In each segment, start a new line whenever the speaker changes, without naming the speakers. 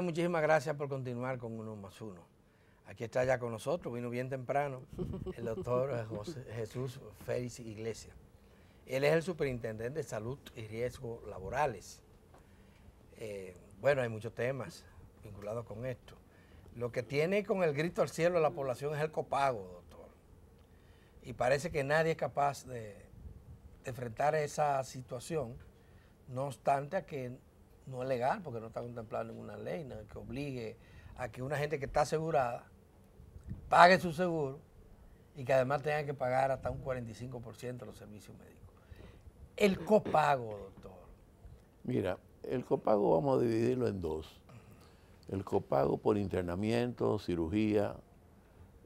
muchísimas gracias por continuar con Uno más Uno. Aquí está ya con nosotros, vino bien temprano, el doctor Jesús Félix Iglesias. Él es el superintendente de salud y riesgos laborales. Eh, bueno, hay muchos temas vinculados con esto. Lo que tiene con el grito al cielo a la población es el copago, doctor. Y parece que nadie es capaz de, de enfrentar esa situación, no obstante a que no es legal porque no está contemplado ninguna ley que obligue a que una gente que está asegurada pague su seguro y que además tenga que pagar hasta un 45% de los servicios médicos. El copago, doctor.
Mira, el copago vamos a dividirlo en dos. El copago por internamiento, cirugía,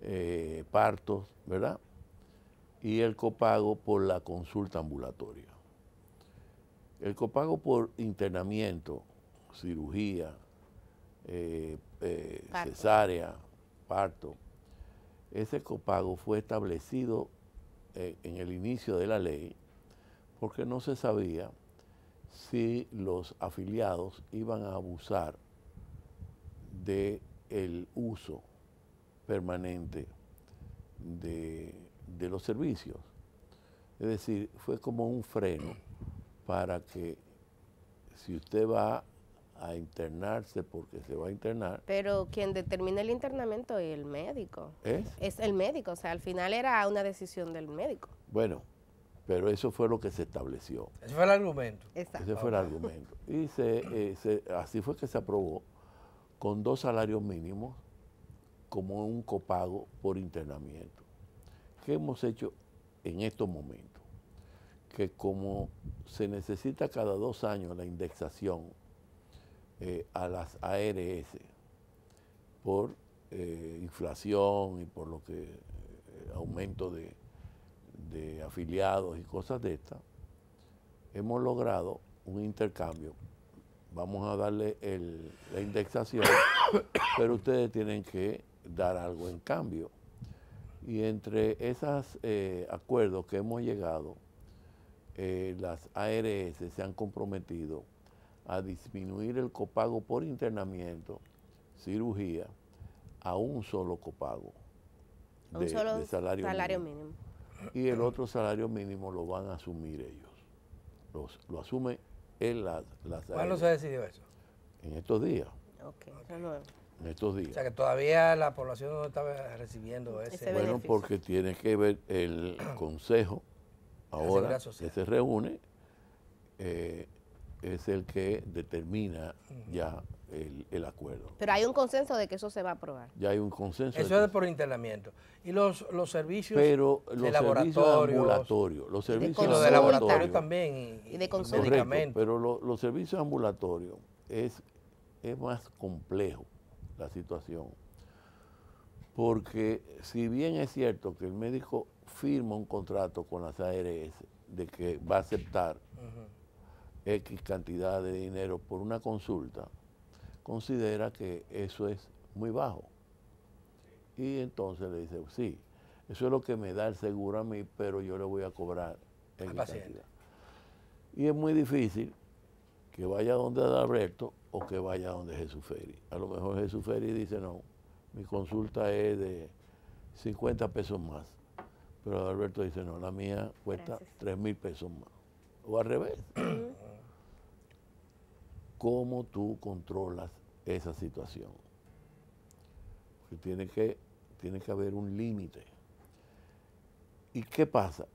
eh, partos, ¿verdad? Y el copago por la consulta ambulatoria. El copago por internamiento, cirugía, eh, eh, cesárea, parto, ese copago fue establecido eh, en el inicio de la ley porque no se sabía si los afiliados iban a abusar del el uso permanente de los servicios. Es decir, fue como un freno para que si usted va a internarse porque se va a internar.
Pero quien determina el internamiento es el médico. ¿Es? el médico, o sea, al final era una decisión del médico.
Bueno, pero eso fue lo que se estableció. Ese fue
el argumento.
Ese fue el argumento. Y eh, así fue que se aprobó con dos salarios mínimos como un copago por internamiento. ¿Qué hemos hecho en estos momentos? que como se necesita cada dos años la indexación eh, a las ARS por eh, inflación y por lo que eh, aumento de, afiliados y cosas de estas, hemos logrado un intercambio. Vamos a darle la indexación, pero ustedes tienen que dar algo en cambio. Y entre esos acuerdos que hemos llegado, eh, las ARS se han comprometido a disminuir el copago por internamiento, cirugía, a un solo copago
de, un solo salario, mínimo. Y el
otro salario mínimo lo van a asumir ellos. lo asume en las, ARS ¿Cuándo se decidió eso? En estos días. Ok, en estos días. O
sea que todavía la población no estaba recibiendo ese. ese bueno, porque
tiene que ver el Consejo ahora que se reúne eh, es el que determina ya el, acuerdo. Pero
hay un consenso de que eso se va a aprobar.
Ya hay un consenso. Eso
de es por internamiento. Y los, los servicios Pero los de ambulatorios, los servicios de, laboratorio también
y, de consulta. pero los servicios ambulatorios es, es más complejo la situación porque si bien es cierto que el médico firma un contrato con las ARS de que va a aceptar X cantidad de dinero por una consulta, considera que eso es muy bajo. Y entonces le dice, sí, eso es lo que me da el seguro a mí, pero yo le voy a cobrar X cantidad. Y es muy difícil que vaya donde Adalberto o que vaya donde Jesús A lo mejor Jesús Ferri dice, no, mi consulta es de 50 pesos más. Pero Alberto dice, no, la mía cuesta 3 mil pesos más. O al revés. ¿Cómo tú controlas esa situación? Porque tiene que, tiene que haber un límite. ¿Y qué pasa?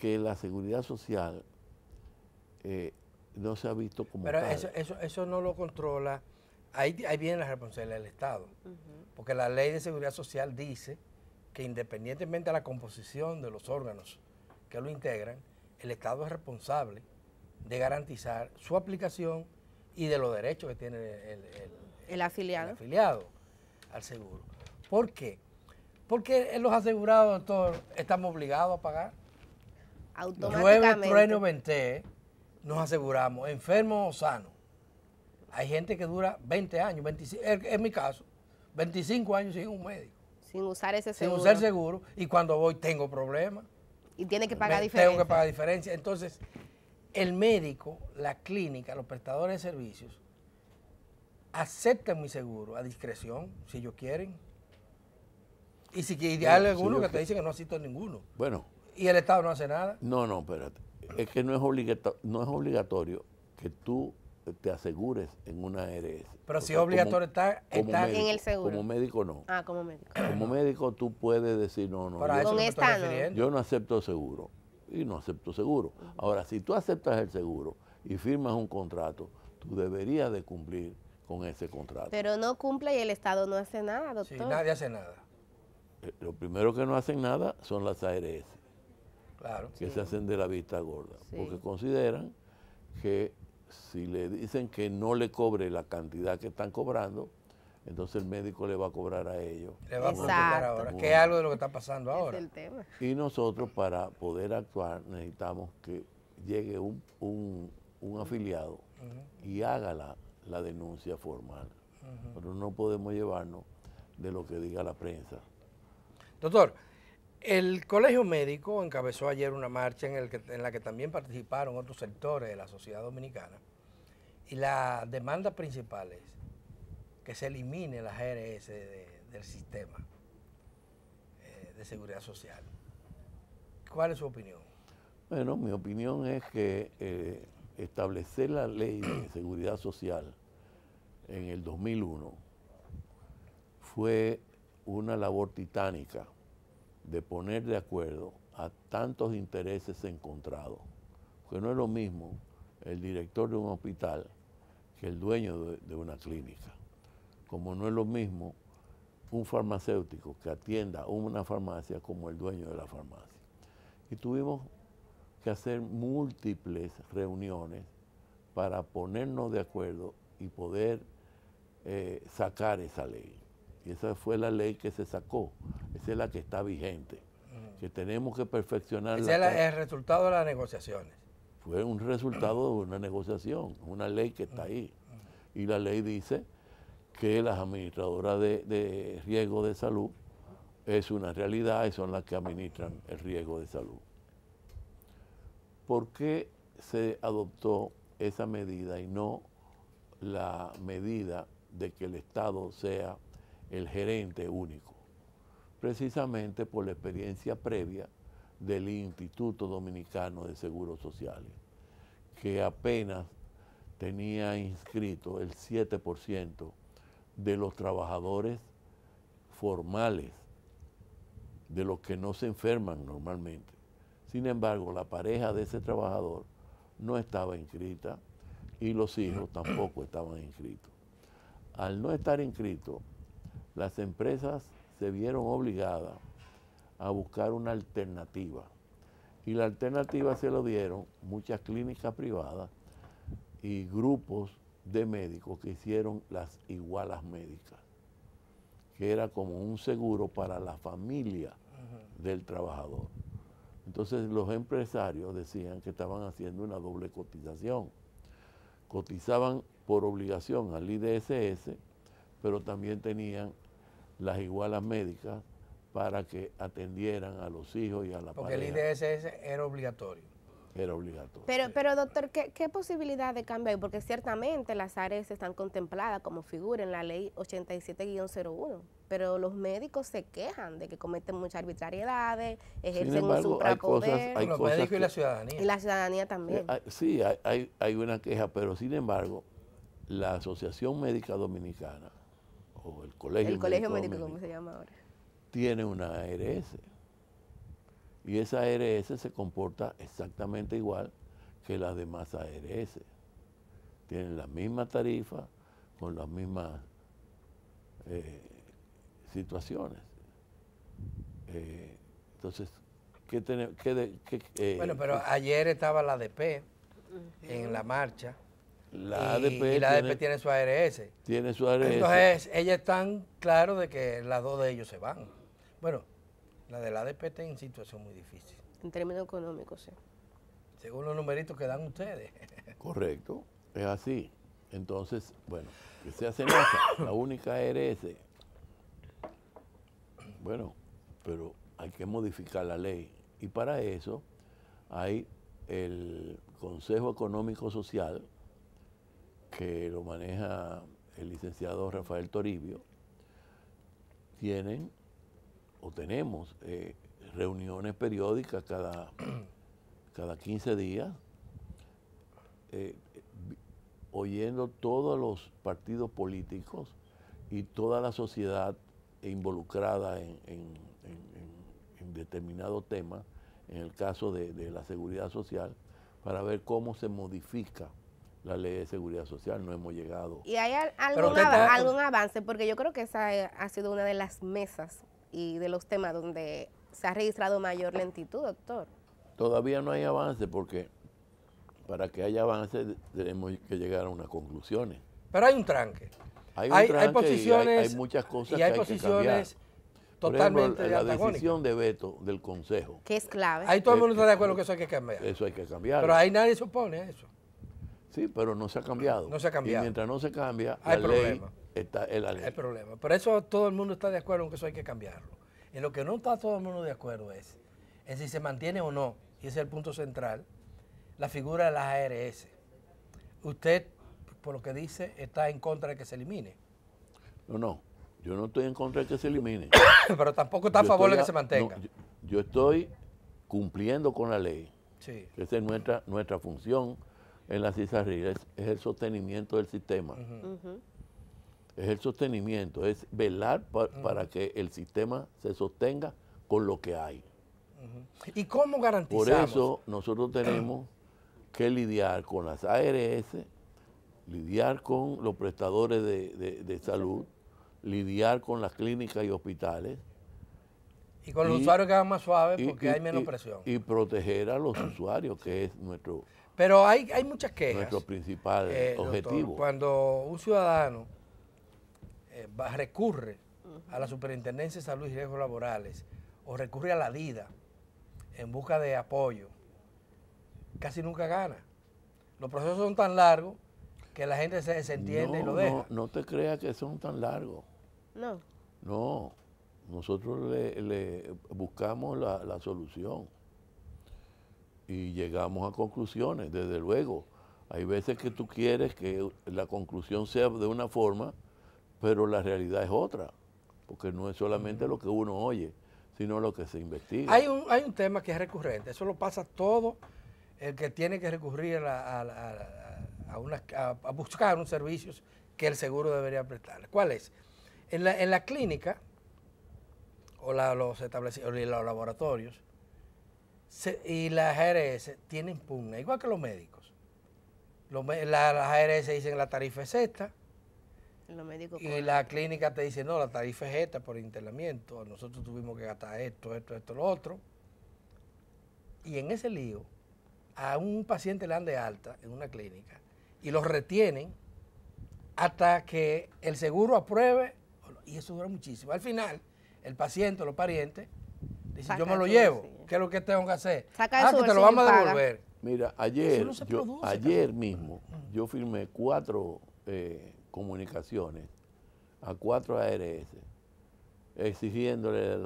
Que la seguridad social eh, no se ha visto como Pero Eso,
eso, eso no lo controla ahí, viene la responsabilidad del Estado, porque la ley de seguridad social dice que independientemente de la composición de los órganos que lo integran, el Estado es responsable de garantizar su aplicación y de los derechos que tiene el, afiliado. al seguro. ¿Por qué? Porque los asegurados, doctor, estamos obligados a pagar. Automáticamente. Llueve, nos aseguramos, enfermos o sanos. Hay gente que dura 20 años, 25, en mi caso, 25 años sin un médico.
Sin usar ese seguro. Sin usar
seguro y cuando voy tengo problemas.
Y tiene que pagar diferencia. Tengo que pagar
diferencia. Entonces, el médico, la clínica, los prestadores de servicios aceptan mi seguro a discreción, si ellos quieren. Y si hay alguno que te dice que no asisto ninguno. Bueno. ¿Y el Estado no hace nada?
No, no, espérate. Es que no es, no es obligatorio que tú te asegures en una ARS. Pero si es obligatorio estar en el seguro. Como médico no.
Ah, como médico.
Como médico tú puedes decir, no, no, no, yo, no. yo no acepto seguro. Y no acepto seguro. Ahora, si tú aceptas el seguro y firmas un contrato, tú deberías de cumplir con ese contrato. Pero
no cumple y el Estado no hace nada, doctor. Sí, nadie hace
nada.
Eh, lo primero que no hacen nada son las ARS. Claro. Que se hacen de la vista gorda. Porque consideran que si le dicen que no le cobre la cantidad que están cobrando, entonces el médico le va a cobrar a ellos. Le va a cobrar ahora, que es algo
de lo que está pasando ahora.
Y nosotros para poder actuar necesitamos que llegue un, afiliado y haga la, denuncia formal. Pero no podemos llevarnos de lo que diga la prensa.
Doctor, el Colegio Médico encabezó ayer una marcha en, la que también participaron otros sectores de la sociedad dominicana y la demanda principal es que se elimine la ARS del sistema eh, de seguridad social. ¿Cuál es su opinión?
Bueno, mi opinión es que eh, establecer la ley de seguridad social en el 2001 fue una labor titánica de poner de acuerdo a tantos intereses encontrados, que no es lo mismo el director de un hospital que el dueño de, una clínica, como no es lo mismo un farmacéutico que atienda una farmacia como el dueño de la farmacia. Y tuvimos que hacer múltiples reuniones para ponernos de acuerdo y poder eh, sacar esa ley. Y esa fue la ley que se sacó. Esa es la que está vigente. Que tenemos que perfeccionar. es el
resultado de las negociaciones.
Fue un resultado de una negociación, una ley que está ahí. Y la ley dice que las administradoras de, de riesgo de salud es una realidad y son las que administran el riesgo de salud. ¿Por qué se adoptó esa medida y no la medida de que el Estado sea el gerente único? precisamente por la experiencia previa del Instituto Dominicano de Seguros Sociales, que apenas tenía inscrito el 7% de los trabajadores formales, de los que no se enferman normalmente. Sin embargo, la pareja de ese trabajador no estaba inscrita y los hijos tampoco estaban inscritos. Al no estar inscritos, las empresas se vieron obligadas a buscar una alternativa. Y la alternativa se lo dieron muchas clínicas privadas y grupos de médicos que hicieron las igualas médicas, que era como un seguro para la familia del trabajador. Entonces los empresarios decían que estaban haciendo una doble cotización. Cotizaban por obligación al IDSS, pero también tenían las igualas médicas para que atendieran a los hijos y a la Porque el IDSS era obligatorio. Era obligatorio.
Pero, pero doctor, ¿qué, posibilidad de cambio hay? Porque ciertamente las áreas están contempladas como figura en la ley 87-01, pero los médicos se quejan de que cometen muchas arbitrariedades, ejercen un los médicos y la
ciudadanía. Y la
ciudadanía también. Eh,
ah, sí, hay, hay, hay una queja, pero sin embargo, la Asociación Médica Dominicana o el Colegio, Médico, cómo se llama ahora, tiene una ARS. Y esa ARS se comporta exactamente igual que las demás ARS. Tienen la misma tarifa, con las mismas eh, situaciones. Eh, entonces, ¿qué tenemos? Eh? bueno, pero
ayer estaba la ADP en la marcha
la la tiene, tiene su ARS. Tiene su ARS. Entonces,
ellas están claras de que las dos de ellos se van. Bueno, la de la ADP está
en situación muy difícil. En términos económicos, sí.
Según los numeritos que dan ustedes.
Correcto, es así. Entonces, bueno, que hace senosa, la única ARS. Bueno, pero hay que modificar la ley. Y para eso hay el Consejo Económico Social, que lo maneja el licenciado Rafael Toribio, tienen o tenemos eh, reuniones periódicas cada, cada 15 días, eh, oyendo todos los partidos políticos y toda la sociedad involucrada en, determinado tema, en el caso de la seguridad social, para ver cómo se modifica la ley de seguridad social, no hemos llegado. ¿Y hay
algún, avance? Porque yo creo que esa eh, ha sido una de las mesas y de los temas donde se ha registrado mayor lentitud, doctor.
Todavía no hay avance porque para que haya avance tenemos que llegar a unas conclusiones. Pero hay un tranque. Hay, un tranque hay posiciones. Y hay, muchas cosas y hay posiciones totalmente Por la, decisión de veto del Consejo. Que es clave. Ahí todo el eh, mundo está de acuerdo eh, que eso hay que cambiar. Eso hay que cambiar. Pero ahí
nadie se opone a eso.
Sí, pero no se ha cambiado. No se ha cambiado. Y mientras no se cambia, hay la problema. está en la ley. Hay
problema. Por eso todo el mundo está de acuerdo en que eso hay que cambiarlo. En lo que no está todo el mundo de acuerdo es en si se mantiene o no, y ese es el punto central, la figura de las ARS. Usted, por lo que dice, está en contra de que se elimine.
No, no. Yo no estoy en contra de que se elimine. pero tampoco está a favor de que se mantenga. yo, estoy cumpliendo con la ley. Sí. Esa es nuestra, nuestra función en las cizarrillas es, es, el sostenimiento del sistema. Es el sostenimiento, es velar para que el sistema se sostenga con lo que hay.
¿Y cómo garantizamos? Por eso nosotros tenemos
que lidiar con las ARS, lidiar con los prestadores de, salud, lidiar con las clínicas y hospitales,
y con los usuarios que hagan más suaves porque hay menos presión.
Y proteger a los usuarios, que es nuestro
pero hay, hay muchas quejas. Nuestro
principal eh, objetivo.
cuando un ciudadano eh, recurre a la Superintendencia de Salud y Riesgos Laborales o recurre a la DIDA en busca de apoyo, casi nunca gana. Los procesos son tan largos que la gente se desentiende y lo deja.
No, te creas que son tan largos. No. No, nosotros le, le buscamos la, la solución y llegamos a conclusiones, desde luego. Hay veces que tú quieres que la conclusión sea de una forma, pero la realidad es otra, porque no es solamente lo que uno oye, sino lo que se investiga.
Hay un, hay un tema que es recurrente, eso lo pasa todo el que tiene que recurrir a, a, buscar unos servicios que el seguro debería prestarle. ¿Cuál es? En la, en la clínica o la, los, establecidos, los laboratorios, y las ARS tienen pugna, igual que los médicos. las ARS dicen la tarifa es esta. y la clínica te dice, no, la tarifa es esta por internamiento. Nosotros tuvimos que gastar esto, esto, esto, lo otro. Y en ese lío, a un paciente le dan de alta en una clínica y lo retienen hasta que el seguro apruebe, y eso dura muchísimo. Al final, el paciente o los parientes yo me lo llevo. ¿Qué es lo que tengo que hacer? ah, que te lo vamos a devolver.
Mira, ayer, ayer mismo yo firmé cuatro eh, comunicaciones a cuatro ARS exigiéndole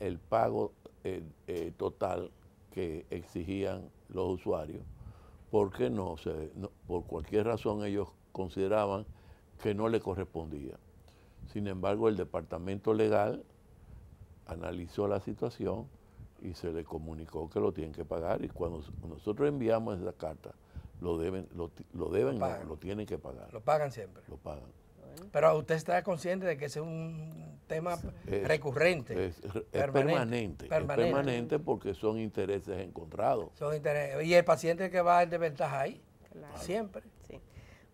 el pago eh, eh, total que exigían los usuarios, porque no, se, por cualquier razón ellos consideraban que no le correspondía. Sin embargo, el departamento legal analizó la situación y se le comunicó que lo tienen que pagar y cuando nosotros enviamos esa carta, lo deben, lo, lo deben, lo, tienen que pagar. Lo pagan siempre. Lo pagan.
Pero usted está consciente de que ese es un tema recurrente. permanente, permanente,
porque son intereses encontrados. Son
intereses. Y el paciente que va de ventaja ahí.
Siempre. Sí.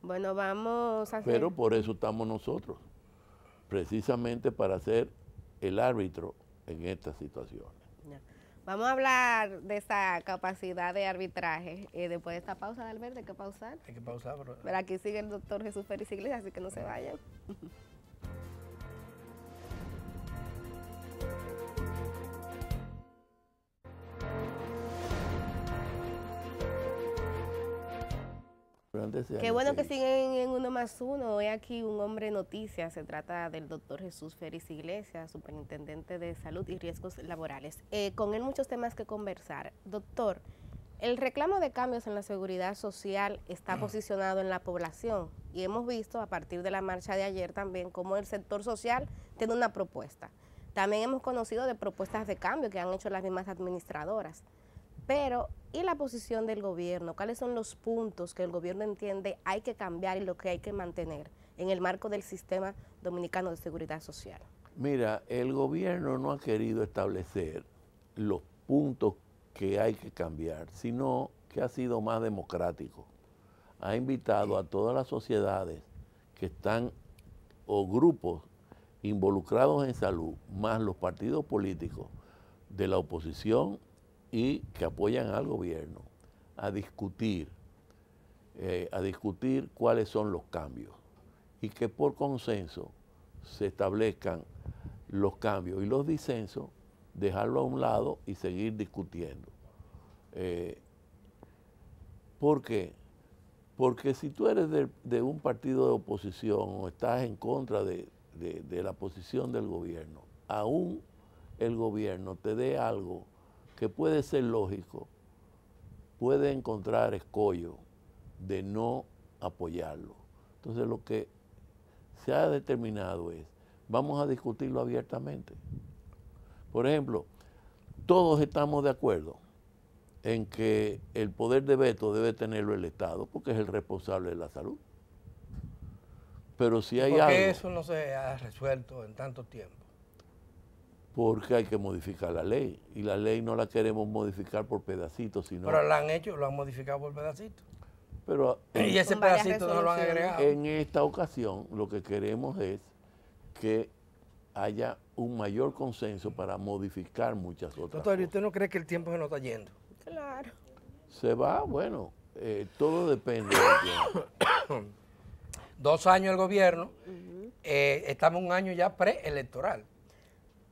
Bueno, vamos a hacer... Pero
por eso estamos nosotros. Precisamente para hacer el árbitro en estas situaciones.
Vamos a hablar de esa capacidad de arbitraje. Eh, después de esta pausa, Albert, hay que pausar. Hay que pausar, pero... pero aquí sigue el doctor Jesús Félix Iglesias, así que no se vayan. Qué bueno que siguen en uno más uno. Hoy aquí un hombre noticia. Se trata del doctor Jesús Félix Iglesias, superintendente de salud y riesgos laborales. Eh, con él muchos temas que conversar. Doctor, el reclamo de cambios en la seguridad social está mm. posicionado en la población y hemos visto a partir de la marcha de ayer también cómo el sector social tiene una propuesta. También hemos conocido de propuestas de cambio que han hecho las mismas administradoras. Pero, ¿y la posición del gobierno? ¿Cuáles son los puntos que el gobierno entiende hay que cambiar y lo que hay que mantener en el marco del sistema dominicano de seguridad social?
Mira, el gobierno no ha querido establecer los puntos que hay que cambiar, sino que ha sido más democrático. Ha invitado a todas las sociedades que están o grupos involucrados en salud, más los partidos políticos de la oposición y que apoyan al gobierno a discutir, eh, a discutir cuáles son los cambios y que por consenso se establezcan los cambios y los disensos, dejarlo a un lado y seguir discutiendo. Eh, ¿Por qué? Porque si tú eres de, un partido de oposición o estás en contra de, de la posición del gobierno, aún el gobierno te dé algo que puede ser lógico, puede encontrar escollo de no apoyarlo. Entonces lo que se ha determinado es, vamos a discutirlo abiertamente. Por ejemplo, todos estamos de acuerdo en que el poder de veto debe tenerlo el Estado porque es el responsable de la salud. Pero si hay algo,
eso no se ha resuelto en tanto tiempo?
porque hay que modificar la ley y la ley no la queremos modificar por pedacitos, sino... Pero la han
hecho, lo han modificado por pedacitos.
Pero y eh, ese pedacito no lo han agregado. En esta ocasión lo que queremos es que haya un mayor consenso para modificar muchas otras Doctor, cosas.
¿usted no cree que el tiempo se nos está yendo? Claro.
Se va, bueno, eh, todo depende
Dos años el gobierno, eh, estamos un año ya preelectoral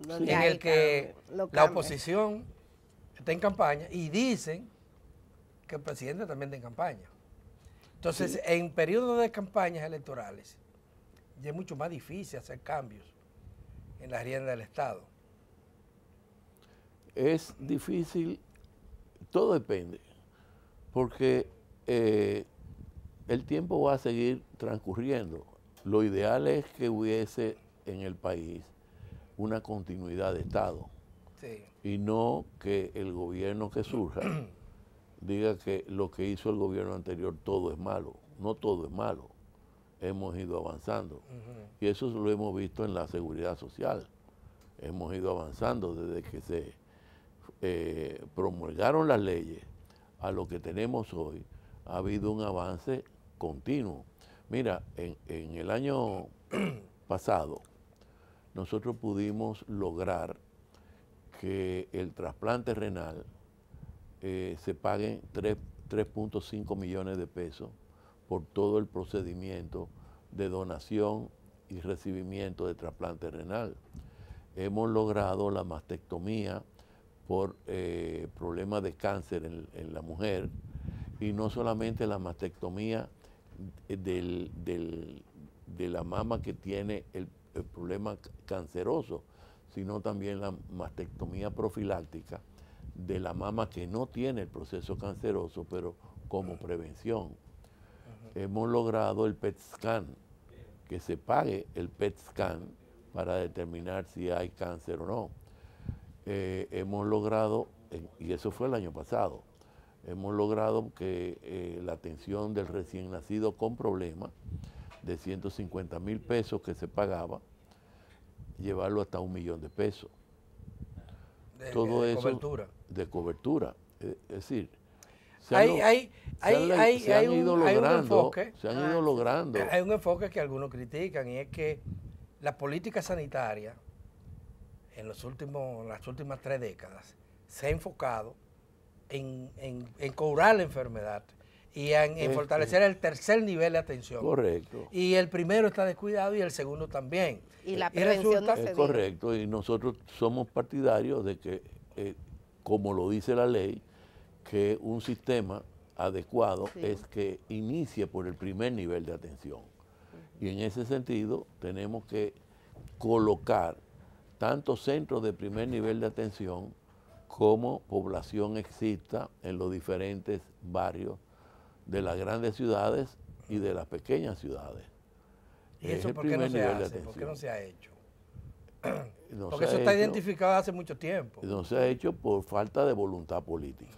en el que la oposición está en campaña y dicen que el presidente también está en campaña. Entonces, en periodos de campañas electorales, ya es mucho más difícil hacer cambios en la rienda del Estado.
Es difícil, todo depende, porque eh, el tiempo va a seguir transcurriendo. Lo ideal es que hubiese en el país una continuidad de Estado. Y no que el gobierno que surja diga que lo que hizo el gobierno anterior todo es malo. No todo es malo. Hemos ido avanzando. Y eso lo hemos visto en la seguridad social. Hemos ido avanzando desde que se eh, promulgaron las leyes a lo que tenemos hoy. Ha habido un avance continuo. Mira, en, en el año pasado nosotros pudimos lograr que el trasplante renal eh, se paguen 3.5 millones de pesos por todo el procedimiento de donación y recibimiento de trasplante renal. Hemos logrado la mastectomía por eh, problemas de cáncer en, la mujer y no solamente la mastectomía de la mama que tiene el el problema canceroso, sino también la mastectomía profiláctica de la mama que no tiene el proceso canceroso, pero como ah. prevención. Hemos logrado el PET scan, que se pague el PET scan para determinar si hay cáncer o no. Eh, hemos logrado, y eso fue el año pasado, hemos logrado que eh, la atención del recién nacido con problemas, de 150 mil pesos que se pagaba, llevarlo hasta un millón de pesos. De, Todo cobertura. de cobertura. Es decir, se han, hay,
un, logrando, enfoque, se han ido logrando. Hay un enfoque que algunos critican y es que la política sanitaria en los últimos, las últimas tres décadas se ha enfocado en, en cobrar la enfermedad y en, fortalecer el tercer nivel de atención. Correcto. Y el primero está descuidado y el segundo también.
Y eh, la prevención es Correcto,
y nosotros somos partidarios de que, eh, como lo dice la ley, que un sistema adecuado es que inicie por el primer nivel de atención. Y en ese sentido tenemos que colocar tanto centros de primer nivel de atención como población exista en los diferentes barrios de las grandes ciudades y de las pequeñas ciudades. ¿Y eso por qué no se hace?
¿Por qué no se ha hecho?
Porque eso está identificado hace mucho tiempo. No se ha hecho por falta de voluntad política.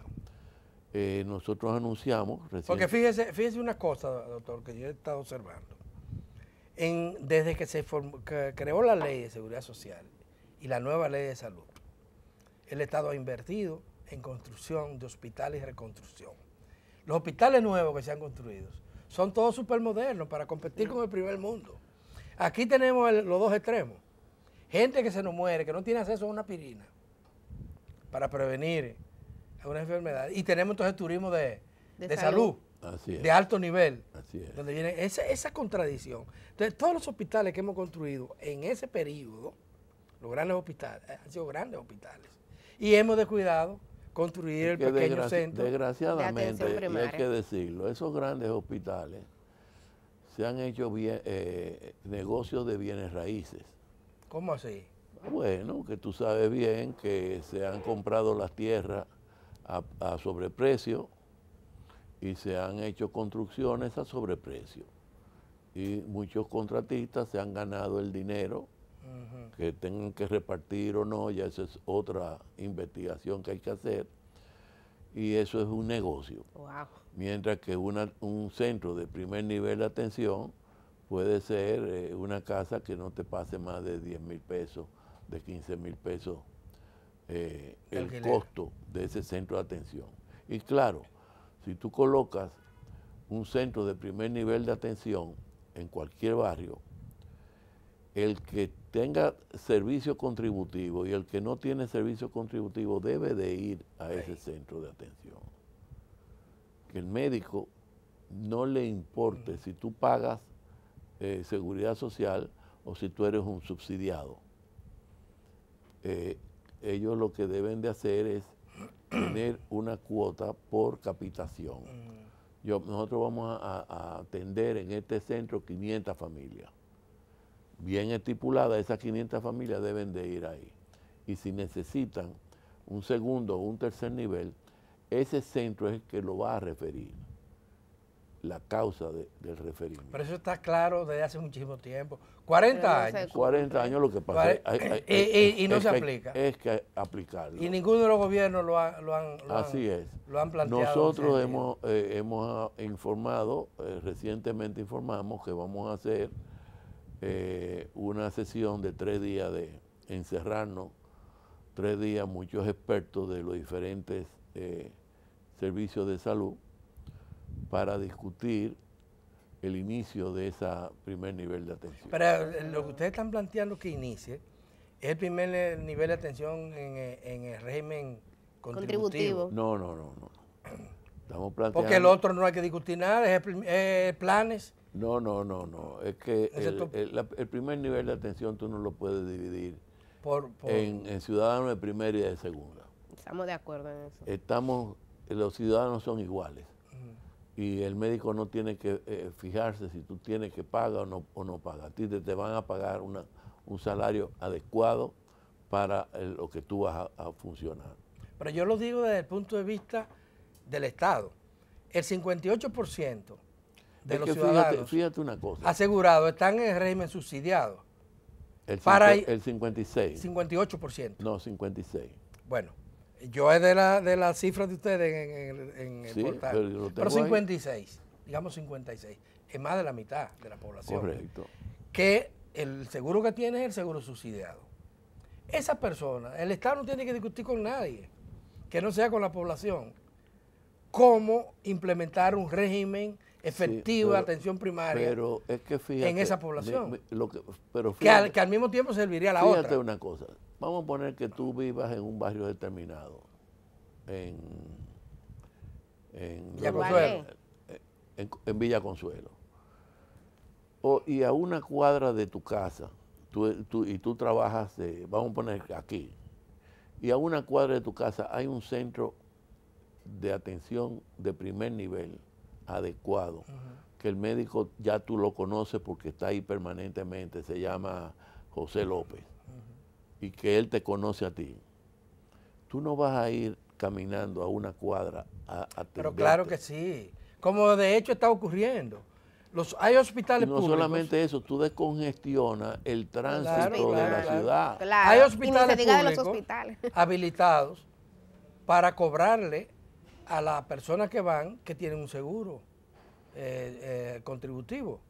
Eh, nosotros anunciamos recién. Porque
fíjese, fíjese una cosa, doctor, que yo he estado observando. desde que se creó la ley de seguridad social y la nueva ley de salud, el Estado ha invertido en construcción de hospitales y reconstrucción los hospitales nuevos que se han construido son todos supermodernos para competir con el primer mundo. Aquí tenemos los dos extremos. Gente que se nos muere, que no tiene acceso a una pirina para prevenir una enfermedad. Y tenemos entonces turismo de, salud, de alto nivel, es. donde viene esa, esa contradicción. Entonces, todos los hospitales que hemos construido en ese periodo, los grandes hospitales, han sido grandes hospitales, y hemos descuidado construir el pequeño centro. Desgraciadamente, hay que
decirlo, esos grandes hospitales se han hecho bien, eh, negocios de bienes raíces. ¿Cómo así? Bueno, que tú sabes bien que se han comprado las tierras a sobreprecio y se han hecho construcciones a sobreprecio. Y muchos contratistas se han ganado el dinero que tengan que repartir o no, ya esa es otra investigación que hay que hacer. Y eso es un negocio. Mientras que un centro de primer nivel de atención puede ser eh, una casa que no te pase más de 10 mil pesos, de 15 mil pesos eh, el, costo de ese centro de atención. Y claro, si tú colocas un centro de primer nivel de atención en cualquier barrio, el que tenga servicio contributivo y el que no tiene servicio contributivo debe de ir a ese centro de atención. Que el médico no le importe mm. si tú pagas eh, seguridad social o si tú eres un subsidiado. Eh, ellos lo que deben de hacer es tener una cuota por capitación. Mm. Yo, nosotros vamos a atender en este centro 500 familias bien estipulada, esas 500 familias deben de ir ahí. Y si necesitan un segundo o un tercer nivel, ese centro es el que lo va a referir, la causa del referimiento.
Pero eso está claro desde hace muchísimo tiempo, 40 años. 40 años lo que pasa y, no se aplica.
es que aplicarlo. Y
ninguno de los gobiernos lo, lo han, lo Así es. Nosotros
hemos, eh, hemos ah, informado, eh, recientemente informamos que vamos a hacer eh, una sesión de tres días de encerrarnos, tres días muchos expertos de los diferentes eh, servicios de salud para discutir el inicio de ese primer nivel de atención. Pero
eh, lo que ustedes están planteando que inicie es el primer nivel de atención en, el régimen
contributivo.
No, no, no, no. Estamos planteando... Porque el
otro no hay que discutir nada, es, eh, planes
no, no, no, no. Es que el, primer nivel de atención tú no lo puedes dividir por, En, ciudadanos de primera y de segunda.
Estamos de acuerdo en eso.
Estamos, los ciudadanos son iguales. Y el médico no tiene que eh, fijarse si tú tienes que pagar o no, o pagar. A ti te, van a pagar un salario adecuado para eh, lo que tú vas a, a funcionar.
Pero yo lo digo desde el punto de vista del Estado. El 58%
de los ciudadanos. Fíjate, una cosa.
Asegurado, están en el régimen subsidiado.
El, el 56. 58%. No, 56.
Bueno, yo es de la, de las cifras de ustedes en, el portal. Pero, 56, digamos 56. Es más de la mitad de la población. Correcto. Que el seguro que tiene es el seguro subsidiado. Esa persona, el Estado no tiene que discutir con nadie, que no sea con la población, cómo implementar un régimen efectiva atención primaria
pero es que en esa población. lo que, al,
mismo tiempo serviría a la otra. Fíjate
una cosa. Vamos a poner que tú vivas en un barrio determinado. En, en, Villa Consuelo. Eh, en, Villa Consuelo. y a una cuadra de tu casa, tú, y tú trabajas, de vamos a poner aquí, y a una cuadra de tu casa hay un centro de atención de primer nivel adecuado, que el médico ya tú lo conoces porque está ahí permanentemente, se llama José López, y que él te conoce a ti. Tú no vas a ir caminando a una cuadra a, a Pero claro
que sí, como de hecho está ocurriendo. Los, hay hospitales no públicos. No solamente
eso, tú descongestionas el tránsito
de la ciudad. Hay hospitales, hospitales
habilitados para cobrarle a las personas que van que tienen un seguro eh, eh, contributivo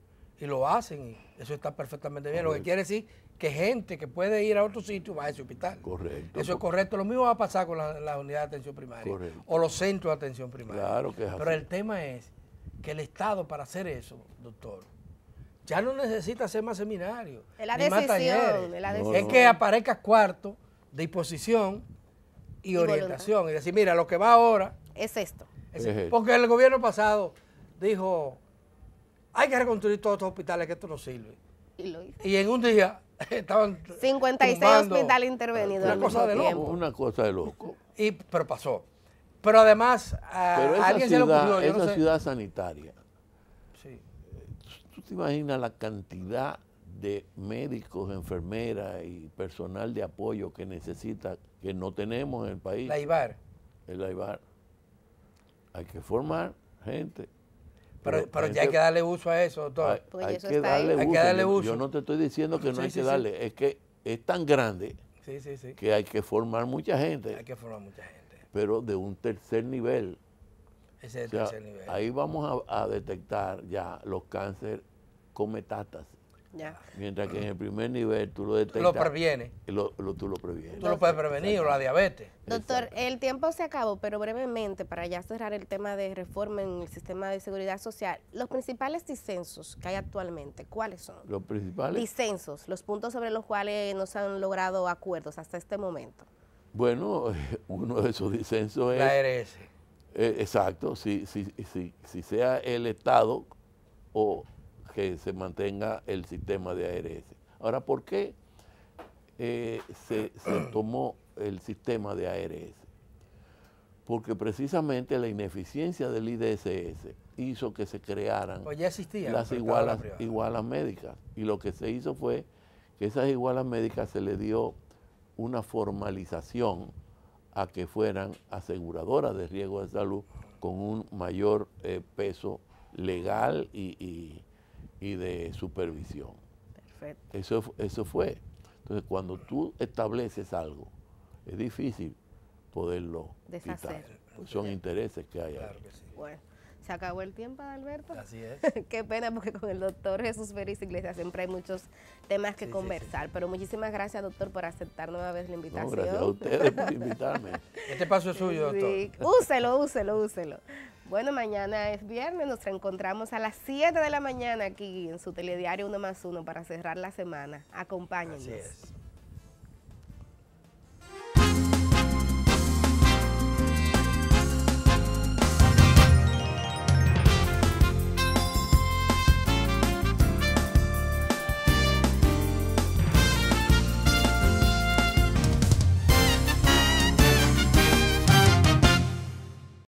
y lo hacen. Y eso está perfectamente bien. Lo que quiere decir que gente que puede ir a otro sitio va a ese hospital. Correcto. Eso es correcto. Lo mismo va a pasar con las unidades de atención primaria o los centros de atención primaria.
Claro que es Pero el
tema es que el Estado para hacer eso, doctor, ya no necesita hacer más seminarios. Es la, decisión, Es que aparezca cuarto, disposición y, orientación. Y decir, mira, lo que va ahora es esto. Porque el gobierno pasado dijo, hay que reconstruir todos estos hospitales que esto no sirve. Y lo hizo. Y en un día
estaban 56 hospitales intervenidos. Una cosa de loco.
Una cosa de loco. Y, pero pasó. Pero además, eh, pero alguien ciudad, se lo esa ciudad sanitaria. Sí. ¿Tú te imaginas la cantidad de médicos, enfermeras y personal de apoyo que necesita, que no tenemos en el país? La El IBAR. Hay que formar gente. Pero, ya hay que
darle uso a eso, doctor. Hay, que, darle uso. Yo, no
te estoy diciendo que no hay que darle, es que es tan grande que hay que formar mucha gente. Hay que formar mucha gente. Pero de un tercer nivel. Ese es el tercer nivel. Ahí vamos a, a detectar ya los cánceres con metástasis. Mientras que en el primer nivel tú lo detectas. Lo previene. tú lo previenes. Tú
lo puedes prevenir, la diabetes.
Doctor, el tiempo se acabó, pero brevemente, para ya cerrar el tema de reforma en el sistema de seguridad social, los principales disensos que hay actualmente, ¿cuáles son?
Los principales.
Disensos, los puntos sobre los cuales no se han logrado acuerdos hasta este momento.
Bueno, uno de esos disensos es... La ARS. Eh, exacto, si, si sea el Estado o que se mantenga el sistema de ARS. Ahora, ¿por qué eh, se, tomó el sistema de ARS? Porque precisamente la ineficiencia del IDSS hizo que se crearan pues las igualas, médicas. Y lo que se hizo fue que esas igualas médicas se le dio una formalización a que fueran aseguradoras de riesgo de salud con un mayor eh, peso legal y, y de supervisión. Perfecto. Eso, eso fue. Entonces, cuando tú estableces algo, es difícil poderlo deshacer. son intereses que hay. Claro
que sí. Bueno, se acabó el tiempo, Alberto. Así es. Qué pena, porque con el doctor Jesús Félix Iglesias siempre hay muchos temas que conversar. pero muchísimas gracias, doctor, por aceptar nueva vez la invitación. gracias a ustedes por
invitarme. este paso es suyo, doctor.
Úselo, úselo, úselo. Bueno, mañana es viernes, nos encontramos a las 7 de la mañana aquí en su telediario uno más uno para cerrar la semana. Acompáñenos.